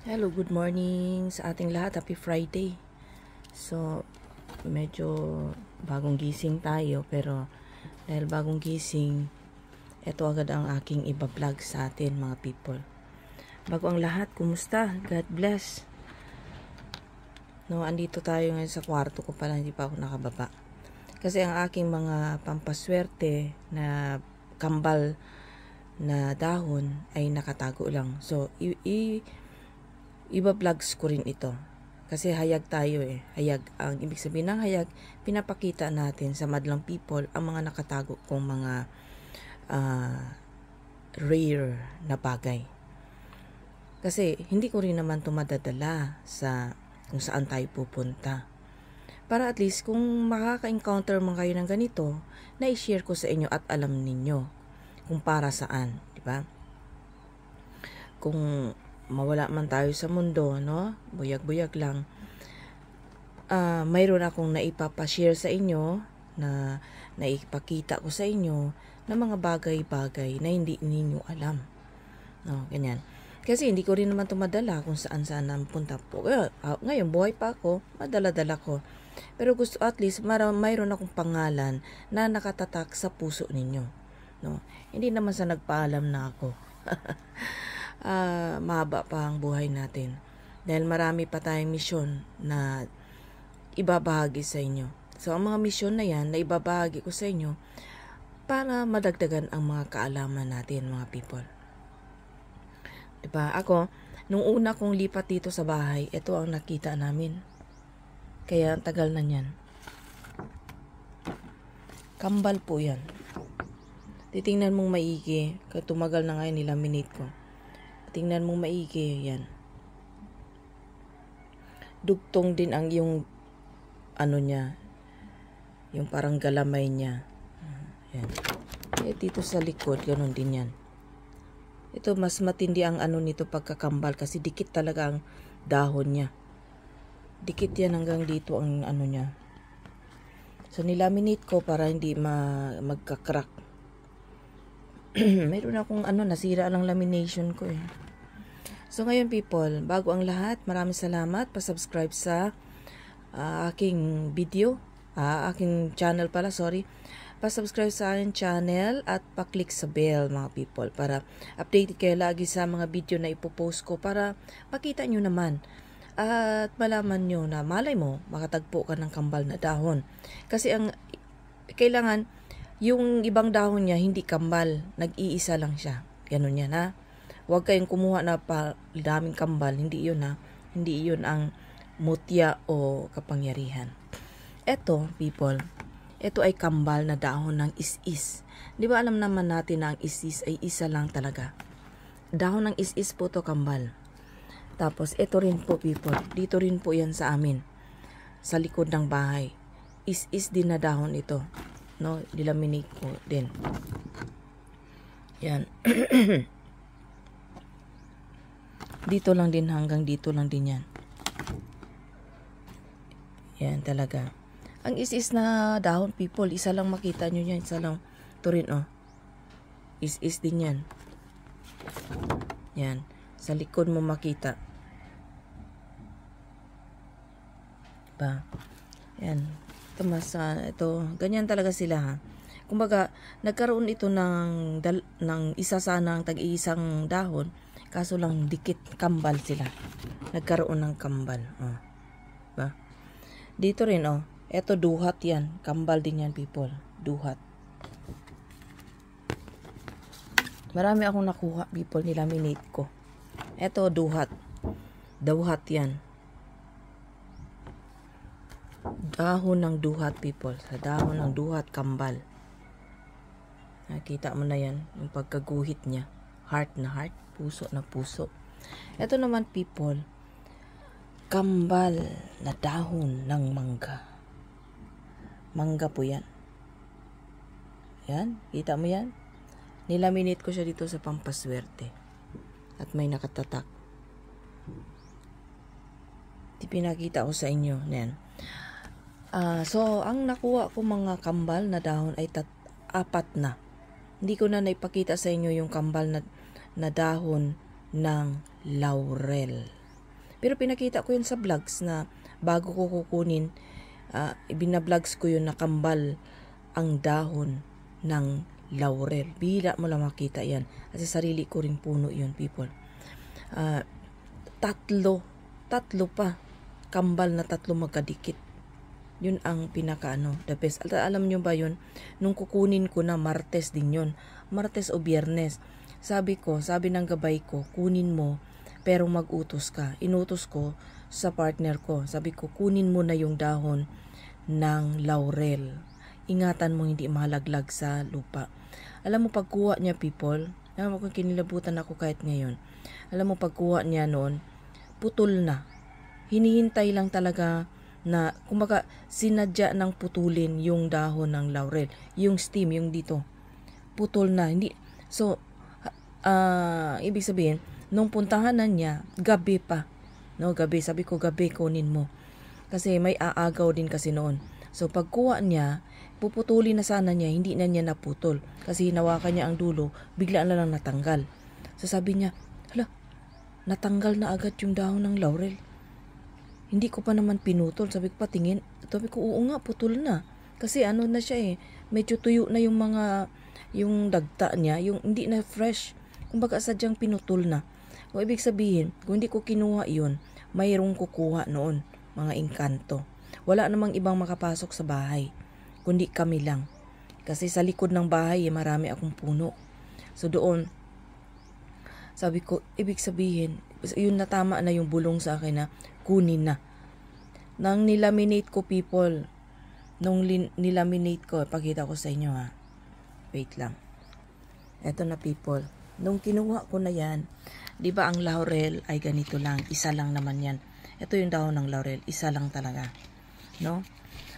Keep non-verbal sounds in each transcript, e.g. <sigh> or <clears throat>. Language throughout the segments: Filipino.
Hello, good morning sa ating lahat. Happy Friday. So, medyo bagong gising tayo pero dahil bagong gising, ito agad ang aking iba-vlog sa atin mga people. Bago ang lahat, kumusta? God bless. No, andito tayo ngayon sa kwarto ko pala, hindi pa ako nakababa. Kasi ang aking mga pampaswerte na kambal na dahon ay nakatago lang. So, i-, i iba vlogs ko rin ito. Kasi hayag tayo eh. Hayag, ang ibig sabihin ng hayag, pinapakita natin sa madlang people ang mga nakatago kong mga uh, rare na bagay. Kasi hindi ko rin naman madadala sa kung saan tayo pupunta. Para at least kung makaka-encounter man kayo ng ganito, na i-share ko sa inyo at alam ninyo kung para saan, di ba? Kung mawala man tayo sa mundo, no? Buyag-buyag lang. Uh, mayroon akong naipapashare sa inyo na naipakita ko sa inyo na mga bagay-bagay na hindi ninyo alam. No, ganyan. Kasi hindi ko rin naman tumadala kung saan-saan ang punta po. Ah, ngayon, buhay pa ako, madala-dala ko. Pero gusto at least mar- mayroon akong pangalan na nakatatak sa puso ninyo. No? Hindi naman sa nagpaalam na ako. <laughs> uh, mahaba pa ang buhay natin. Dahil marami pa tayong misyon na ibabahagi sa inyo. So, ang mga misyon na yan na ibabahagi ko sa inyo para madagdagan ang mga kaalaman natin, mga people. Diba? Ako, nung una kong lipat dito sa bahay, ito ang nakita namin. Kaya ang tagal na niyan. Kambal po yan. Titingnan mong maigi, tumagal na ngayon yung nilaminate ko. Tingnan mo maigi yan. Dugtong din ang yung ano niya. Yung parang galamay niya. Yan. Eh, dito sa likod, ganun din yan. Ito, mas matindi ang ano nito pagkakambal kasi dikit talaga ang dahon niya. Dikit yan hanggang dito ang ano niya. So, nilaminate ko para hindi ma magkakrack. <clears throat> Meron akong ano, nasira lang lamination ko eh. So ngayon people, bago ang lahat, maraming salamat pa-subscribe sa uh, aking video, uh, aking channel pala, sorry. Pa-subscribe sa aking channel at pa-click sa bell mga people para updated kayo lagi sa mga video na ipopost ko para makita nyo naman at malaman nyo na malay mo makatagpo ka ng kambal na dahon. Kasi ang kailangan yung ibang dahon niya, hindi kambal. Nag-iisa lang siya. Ganun yan, ha? Huwag kayong kumuha na pa, daming kambal. Hindi yun, ha? Hindi yun ang mutya o kapangyarihan. Ito, people, ito ay kambal na dahon ng isis. Di ba alam naman natin na ang isis ay isa lang talaga? Dahon ng isis po to kambal. Tapos, ito rin po people. Dito rin po yan sa amin. Sa likod ng bahay. Isis is din na dahon ito no, lilaminate ko din. Yan. <clears throat> dito lang din hanggang dito lang din yan. Yan talaga. Ang is-is na down people, isa lang makita nyo yan, isa lang. Ito rin oh. Is-is din yan. Yan. Sa likod mo makita. Ba? Yan tamasa, ito, ganyan talaga sila ha. Kumbaga, nagkaroon ito ng, dal, ng isa sanang tag-iisang dahon, kaso lang dikit, kambal sila. Nagkaroon ng kambal. Oh. Ba? Dito rin, oh, ito duhat yan. Kambal din yan, people. Duhat. Marami akong nakuha, people, nilaminate ko. Ito duhat. Duhat yan. dahon ng duhat people sa dahon ng duhat kambal nakita mo na yan yung pagkaguhit niya heart na heart puso na puso ito naman people kambal na dahon ng mangga mangga po yan yan kita mo yan nilaminit ko siya dito sa pampaswerte at may nakatatak pinakita ko sa inyo yan Uh, so, ang nakuha ko mga kambal na dahon ay tat apat na. Hindi ko na naipakita sa inyo yung kambal na, na dahon ng laurel. Pero pinakita ko yun sa vlogs na bago ko kukunin, uh, ah, binablogs ko yun na kambal ang dahon ng laurel. Bila mo lang makita yan. Kasi sarili ko rin puno yun, people. Uh, tatlo, tatlo pa. Kambal na tatlo magkadikit yun ang pinaka ano, the best. At alam nyo ba yun, nung kukunin ko na Martes din yun. Martes o Biyernes. Sabi ko, sabi ng gabay ko, kunin mo pero magutos ka. Inutos ko sa partner ko. Sabi ko, kunin mo na yung dahon ng laurel. Ingatan mo hindi malaglag sa lupa. Alam mo pagkuha niya people, alam mo kung kinilabutan ako kahit ngayon. Alam mo pagkuha niya noon, putol na. Hinihintay lang talaga na kumbaga sinadya ng putulin yung dahon ng laurel, yung stem yung dito. Putol na hindi. So uh, ibig sabihin nung puntahan na niya gabi pa. No, gabi sabi ko gabi kunin mo. Kasi may aagaw din kasi noon. So pagkuha niya, puputulin na sana niya, hindi na niya naputol. Kasi hinawakan niya ang dulo, bigla na lang natanggal. So sabi niya, hala, natanggal na agad yung dahon ng laurel. Hindi ko pa naman pinutol. Sabi ko patingin. Sabi ko, oo nga, putol na. Kasi ano na siya eh, medyo tuyo na yung mga, yung dagta niya, yung hindi na fresh. Kumbaga sadyang pinutol na. O ibig sabihin, kung hindi ko kinuha yon mayroong kukuha noon, mga inkanto. Wala namang ibang makapasok sa bahay, kundi kami lang. Kasi sa likod ng bahay, eh, marami akong puno. So doon, sabi ko, ibig sabihin, yun natama na yung bulong sa akin na kunin na. Nang nilaminate ko people, nung nilaminate ko, pakita ko sa inyo ha. Wait lang. Eto na people. Nung kinuha ko na yan, di ba ang laurel ay ganito lang, isa lang naman yan. Ito yung dahon ng laurel, isa lang talaga. No?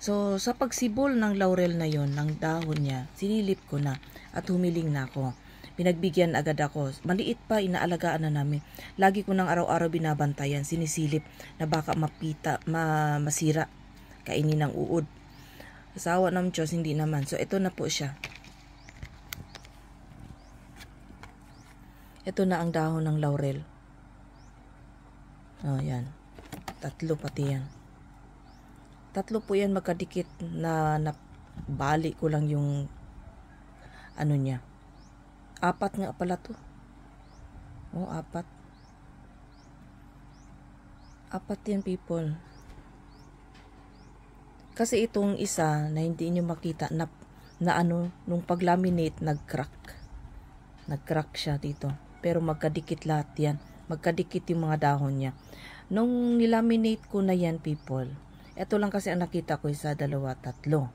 So, sa pagsibol ng laurel na yon ng dahon niya, sinilip ko na at humiling na ako Pinagbigyan agad ako. Maliit pa, inaalagaan na namin. Lagi ko nang araw-araw binabantayan, sinisilip na baka mapita, ma masira, kainin ng uod. Asawa ng Diyos, hindi naman. So, ito na po siya. Ito na ang dahon ng laurel. Oh, yan. Tatlo pati yan. Tatlo po yan magkadikit na, na bali ko lang yung ano niya. Apat nga pala to. O, oh, apat. Apat yan, people. Kasi itong isa na hindi nyo makita na, na ano, nung paglaminate, nag-crack. Nag-crack siya dito. Pero magkadikit lahat yan. Magkadikit yung mga dahon niya. Nung nilaminate ko na yan, people, ito lang kasi ang nakita ko isa, dalawa, tatlo.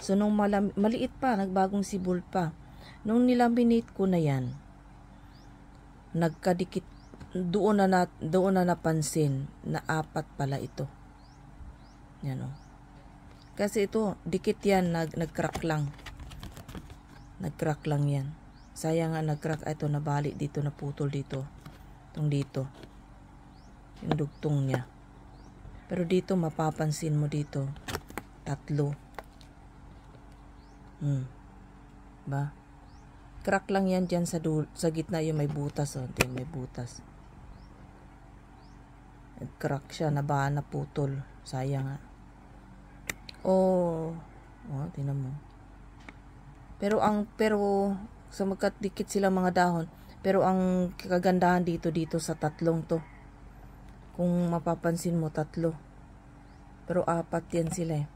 So, nung maliit pa, nagbagong sibol pa, Nung nilaminate ko na yan, nagkadikit, doon na, doon na napansin na apat pala ito. Yan o. Oh. Kasi ito, dikit yan, nag, nag-crack lang. Nag-crack lang yan. Sayang nga nag-crack. Ah, ito, nabali dito, naputol dito. Itong dito. Yung dugtong niya. Pero dito, mapapansin mo dito. Tatlo. Hmm. Ba? Crack lang yan dyan sa, sa gitna yung may butas. Oh. may butas. Nag-crack siya. Nabaha na putol. Sayang nga. Ah. Oh. Oh, tingnan mo. Pero ang, pero, sa magkadikit sila mga dahon. Pero ang kagandahan dito, dito sa tatlong to. Kung mapapansin mo, tatlo. Pero apat yan sila eh.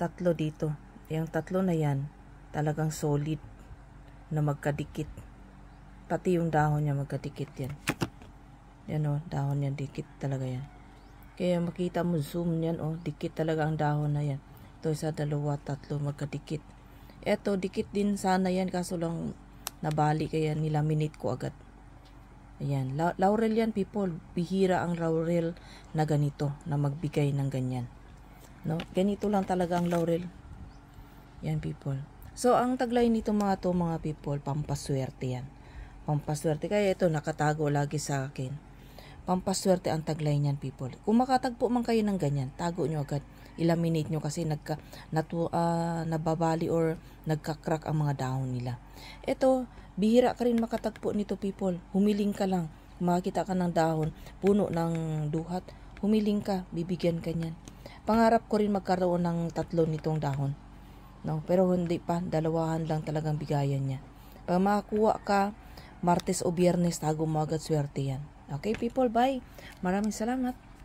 Tatlo dito. Yung tatlo na yan, talagang solid na magkadikit. Pati yung dahon niya magkadikit yan. Yan o, dahon niya dikit talaga yan. Kaya makita mo zoom niyan o, dikit talaga ang dahon na yan. Ito sa dalawa, tatlo, magkadikit. Eto, dikit din sana yan kaso lang nabali kaya nilaminate ko agad. Ayan, La laurel yan people. Bihira ang laurel na ganito, na magbigay ng ganyan. No? Ganito lang talaga ang laurel. Yan people. So, ang taglay nito mga to mga people, pampaswerte yan. Pampaswerte. Kaya ito, nakatago lagi sa akin. Pampaswerte ang taglay niyan people. Kung makatagpo man kayo ng ganyan, tago nyo agad. Ilaminate nyo kasi nagka, natu, uh, nababali or nagkakrack ang mga dahon nila. Ito, bihira ka rin makatagpo nito people. Humiling ka lang. Makita ka ng dahon, puno ng duhat, humiling ka, bibigyan ka niyan. Pangarap ko rin magkaroon ng tatlo nitong dahon No? Pero hindi pa, dalawahan lang talagang bigayan niya. Pag makakuha ka, Martes o Biyernes, tago mo agad swerte yan. Okay people, bye. Maraming salamat.